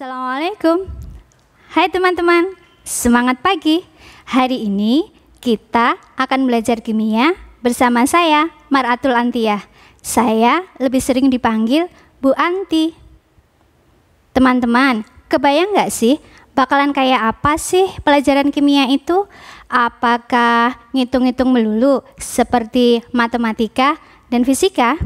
Assalamualaikum. Hai teman-teman, semangat pagi. Hari ini kita akan belajar kimia bersama saya, Maratul Antia. Saya lebih sering dipanggil Bu Anti. Teman-teman, kebayang nggak sih bakalan kayak apa sih pelajaran kimia itu? Apakah ngitung-ngitung melulu seperti matematika dan fisika?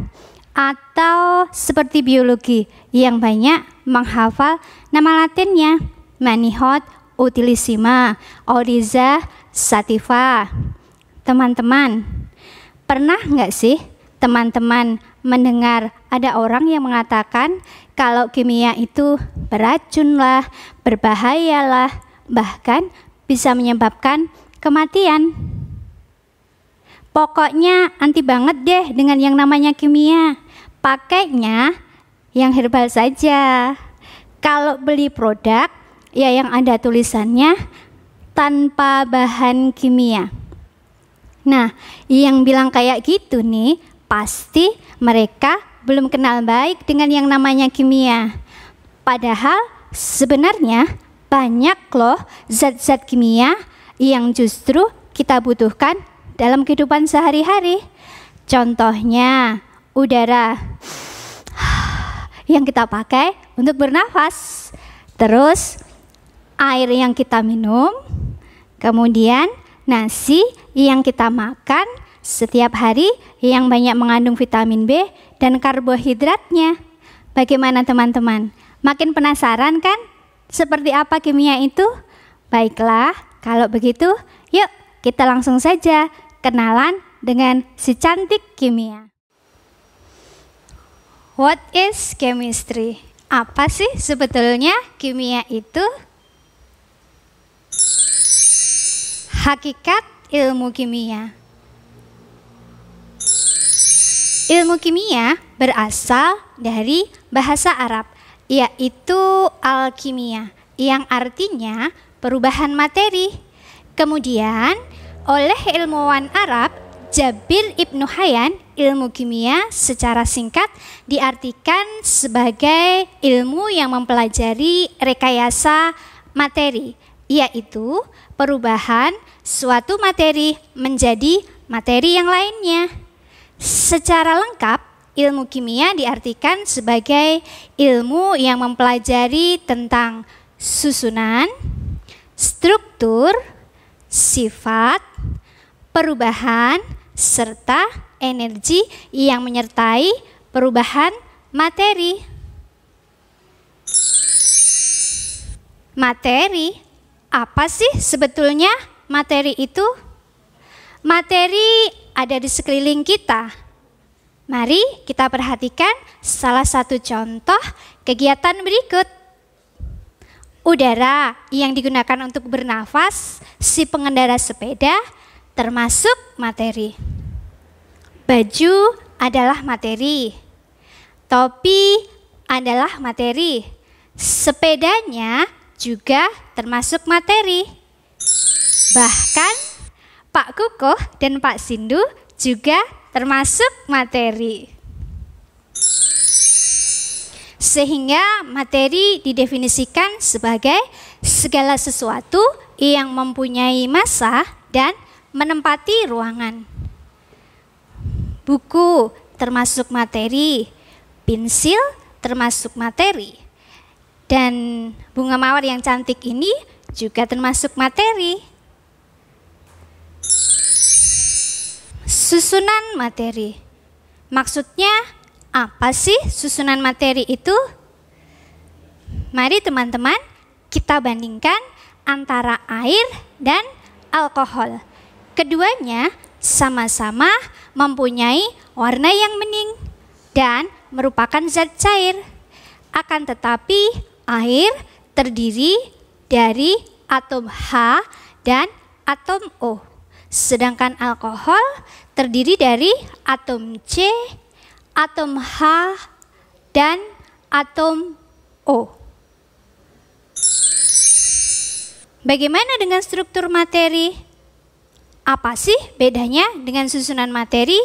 Atau seperti biologi yang banyak menghafal nama latinnya Manihot utilissima, Oriza sativa. Teman-teman, pernah nggak sih teman-teman mendengar ada orang yang mengatakan kalau kimia itu beracunlah, berbahayalah, bahkan bisa menyebabkan kematian. Pokoknya anti banget deh dengan yang namanya kimia. Pakainya yang herbal saja. Kalau beli produk, ya yang ada tulisannya tanpa bahan kimia. Nah, yang bilang kayak gitu nih, pasti mereka belum kenal baik dengan yang namanya kimia. Padahal sebenarnya banyak loh zat-zat kimia yang justru kita butuhkan dalam kehidupan sehari-hari. Contohnya udara yang kita pakai untuk bernafas. Terus air yang kita minum, kemudian nasi yang kita makan setiap hari yang banyak mengandung vitamin B dan karbohidratnya. Bagaimana teman-teman? Makin penasaran kan? Seperti apa kimia itu? Baiklah, kalau begitu, yuk kita langsung saja kenalan dengan si cantik kimia. What is chemistry? Apa sih sebetulnya kimia itu? Hakikat ilmu kimia. Ilmu kimia berasal dari bahasa Arab, yaitu alkimia, yang artinya perubahan materi. Kemudian, oleh ilmuwan Arab Jabir Ibnu Hayyan, ilmu kimia secara singkat diartikan sebagai ilmu yang mempelajari rekayasa materi, yaitu perubahan suatu materi menjadi materi yang lainnya. Secara lengkap, ilmu kimia diartikan sebagai ilmu yang mempelajari tentang susunan, struktur, sifat, perubahan, serta energi yang menyertai perubahan materi. Materi, apa sih sebetulnya materi itu? Materi ada di sekeliling kita. Mari kita perhatikan salah satu contoh kegiatan berikut. Udara yang digunakan untuk bernafas, si pengendara sepeda, termasuk materi. Baju adalah materi, topi adalah materi, sepedanya juga termasuk materi. Bahkan Pak Kukuh dan Pak Sindu juga termasuk materi. Sehingga materi didefinisikan sebagai segala sesuatu yang mempunyai masa dan menempati ruangan. Buku termasuk materi, pensil termasuk materi. Dan bunga mawar yang cantik ini juga termasuk materi. Susunan materi. Maksudnya apa sih susunan materi itu? Mari teman-teman kita bandingkan antara air dan alkohol. Keduanya sama-sama mempunyai warna yang mening dan merupakan zat cair. Akan tetapi air terdiri dari atom H dan atom O. Sedangkan alkohol terdiri dari atom C, atom H, dan atom O. Bagaimana dengan struktur materi? Apa sih bedanya dengan susunan materi?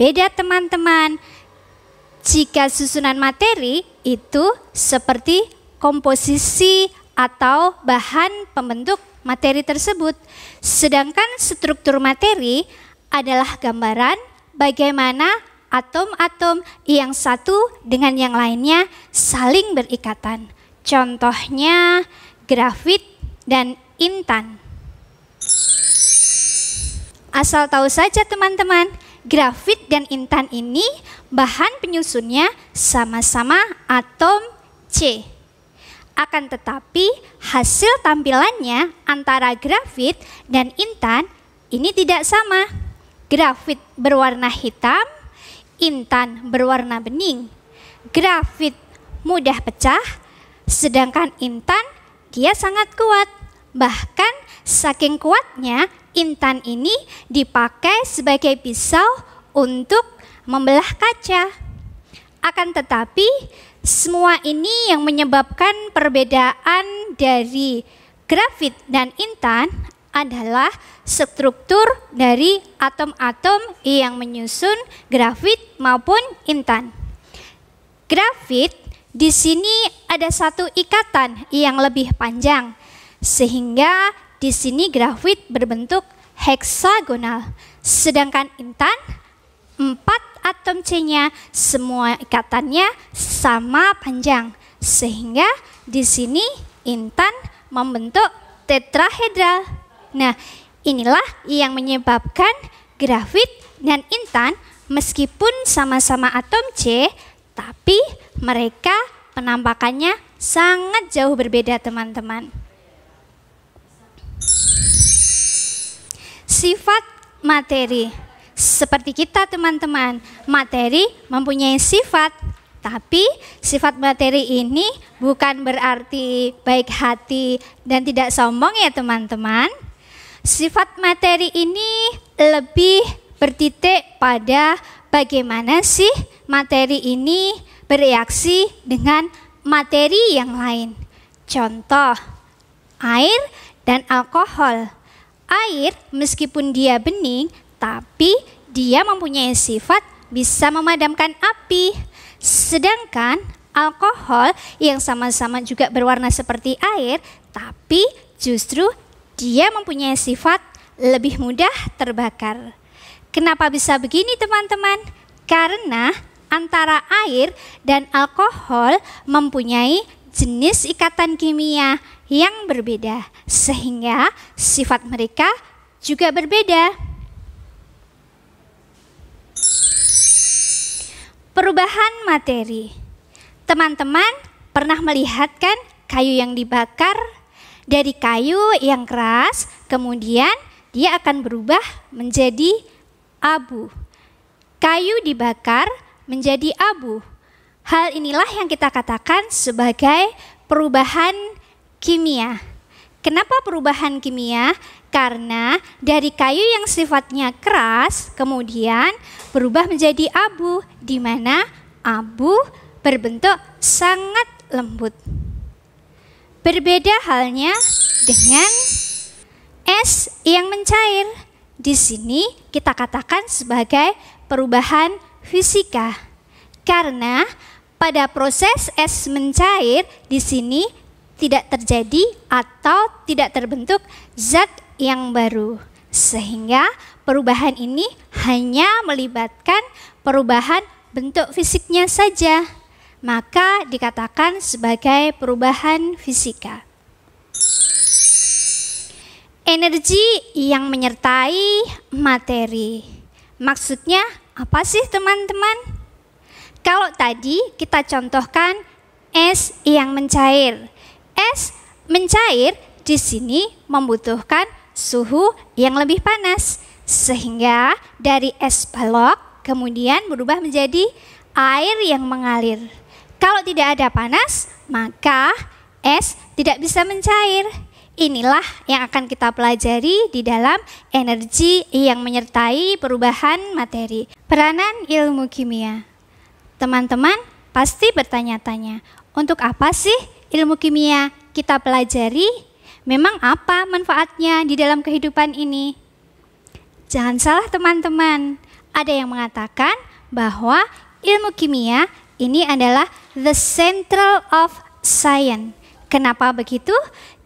Beda teman-teman. Jika susunan materi itu seperti komposisi atau bahan pembentuk materi tersebut. Sedangkan struktur materi adalah gambaran bagaimana atom-atom yang satu dengan yang lainnya saling berikatan. Contohnya grafit dan intan. Asal tahu saja teman-teman, grafit dan intan ini bahan penyusunnya sama-sama atom C. Akan tetapi hasil tampilannya antara grafit dan intan ini tidak sama. Grafit berwarna hitam, intan berwarna bening. Grafit mudah pecah, sedangkan intan dia sangat kuat. Bahkan saking kuatnya intan ini dipakai sebagai pisau untuk membelah kaca. Akan tetapi, semua ini yang menyebabkan perbedaan dari grafit dan intan adalah struktur dari atom-atom yang menyusun grafit maupun intan. Grafit di sini ada satu ikatan yang lebih panjang, sehingga di sini grafit berbentuk heksagonal. Sedangkan intan, empat atom C-nya semua ikatannya sama panjang. Sehingga di sini intan membentuk tetrahedral. Nah, inilah yang menyebabkan grafit dan intan meskipun sama-sama atom C, tapi mereka penampakannya sangat jauh berbeda teman-teman. sifat materi. Seperti kita teman-teman, materi mempunyai sifat, tapi sifat materi ini bukan berarti baik hati dan tidak sombong ya teman-teman. Sifat materi ini lebih bertitik pada bagaimana sih materi ini bereaksi dengan materi yang lain. Contoh, air dan alkohol Air meskipun dia bening, tapi dia mempunyai sifat bisa memadamkan api. Sedangkan alkohol yang sama-sama juga berwarna seperti air, tapi justru dia mempunyai sifat lebih mudah terbakar. Kenapa bisa begini teman-teman? Karena antara air dan alkohol mempunyai jenis ikatan kimia yang berbeda, sehingga sifat mereka juga berbeda. Perubahan materi, teman-teman pernah melihat kan kayu yang dibakar dari kayu yang keras, kemudian dia akan berubah menjadi abu. Kayu dibakar menjadi abu. Hal inilah yang kita katakan sebagai perubahan kimia. Kenapa perubahan kimia? Karena dari kayu yang sifatnya keras kemudian berubah menjadi abu, di mana abu berbentuk sangat lembut. Berbeda halnya dengan es yang mencair. Di sini kita katakan sebagai perubahan fisika. Karena pada proses es mencair di sini tidak terjadi atau tidak terbentuk zat yang baru. Sehingga perubahan ini hanya melibatkan perubahan bentuk fisiknya saja. Maka dikatakan sebagai perubahan fisika. Energi yang menyertai materi. Maksudnya apa sih teman-teman? Kalau tadi kita contohkan es yang mencair, Es mencair di sini membutuhkan suhu yang lebih panas sehingga dari es balok kemudian berubah menjadi air yang mengalir. Kalau tidak ada panas, maka es tidak bisa mencair. Inilah yang akan kita pelajari di dalam energi yang menyertai perubahan materi. Peranan ilmu kimia. Teman-teman pasti bertanya-tanya, untuk apa sih ilmu kimia kita pelajari, memang apa manfaatnya di dalam kehidupan ini? Jangan salah teman-teman, ada yang mengatakan bahwa ilmu kimia ini adalah the central of science. Kenapa begitu?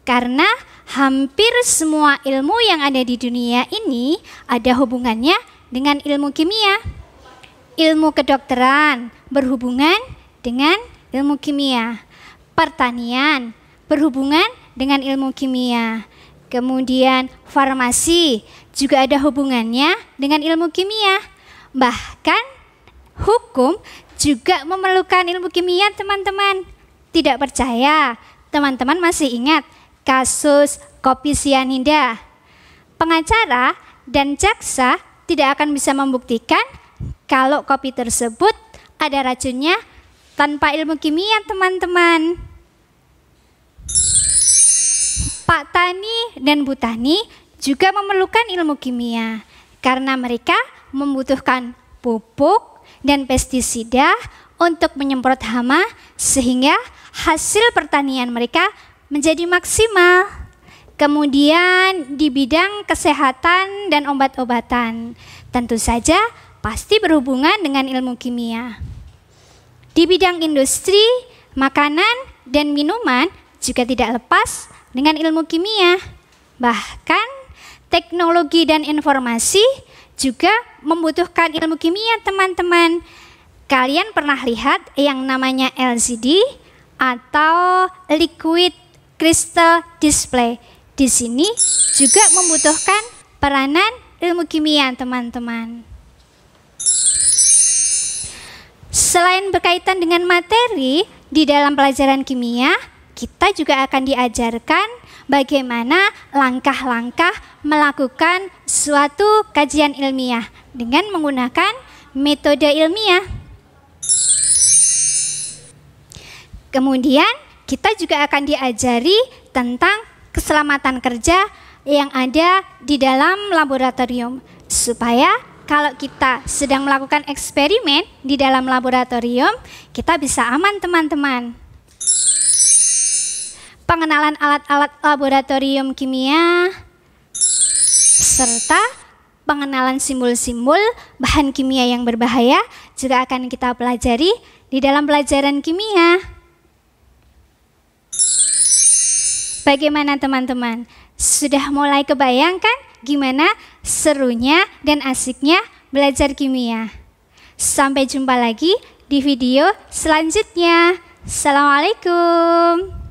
Karena hampir semua ilmu yang ada di dunia ini ada hubungannya dengan ilmu kimia. Ilmu kedokteran berhubungan dengan ilmu kimia pertanian, berhubungan dengan ilmu kimia. Kemudian farmasi juga ada hubungannya dengan ilmu kimia. Bahkan hukum juga memerlukan ilmu kimia, teman-teman. Tidak percaya? Teman-teman masih ingat kasus kopi sianida? Pengacara dan jaksa tidak akan bisa membuktikan kalau kopi tersebut ada racunnya tanpa ilmu kimia teman-teman. Pak Tani dan Bu Tani juga memerlukan ilmu kimia karena mereka membutuhkan pupuk dan pestisida untuk menyemprot hama sehingga hasil pertanian mereka menjadi maksimal. Kemudian di bidang kesehatan dan obat-obatan, tentu saja pasti berhubungan dengan ilmu kimia. Di bidang industri, makanan, dan minuman juga tidak lepas dengan ilmu kimia. Bahkan teknologi dan informasi juga membutuhkan ilmu kimia, teman-teman. Kalian pernah lihat yang namanya LCD atau liquid crystal display. Di sini juga membutuhkan peranan ilmu kimia, teman-teman. Selain berkaitan dengan materi, di dalam pelajaran kimia kita juga akan diajarkan bagaimana langkah-langkah melakukan suatu kajian ilmiah dengan menggunakan metode ilmiah. Kemudian kita juga akan diajari tentang keselamatan kerja yang ada di dalam laboratorium supaya kalau kita sedang melakukan eksperimen di dalam laboratorium, kita bisa aman teman-teman. Pengenalan alat-alat laboratorium kimia serta pengenalan simbol-simbol bahan kimia yang berbahaya juga akan kita pelajari di dalam pelajaran kimia. Bagaimana teman-teman? Sudah mulai kebayangkan? gimana serunya dan asiknya belajar kimia. Sampai jumpa lagi di video selanjutnya. Assalamualaikum.